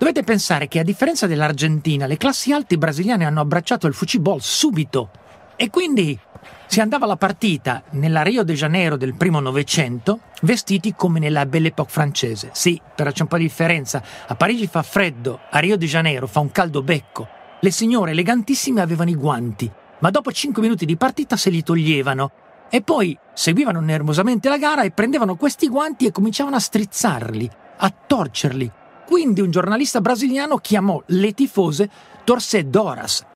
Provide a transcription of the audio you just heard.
Dovete pensare che a differenza dell'Argentina, le classi alte brasiliane hanno abbracciato il fuciball subito e quindi si andava alla partita nella Rio de Janeiro del primo Novecento vestiti come nella Belle Époque francese. Sì, però c'è un po' di differenza. A Parigi fa freddo, a Rio de Janeiro fa un caldo becco. Le signore elegantissime avevano i guanti, ma dopo 5 minuti di partita se li toglievano e poi seguivano nervosamente la gara e prendevano questi guanti e cominciavano a strizzarli, a torcerli, quindi un giornalista brasiliano chiamò le tifose Torcedoras,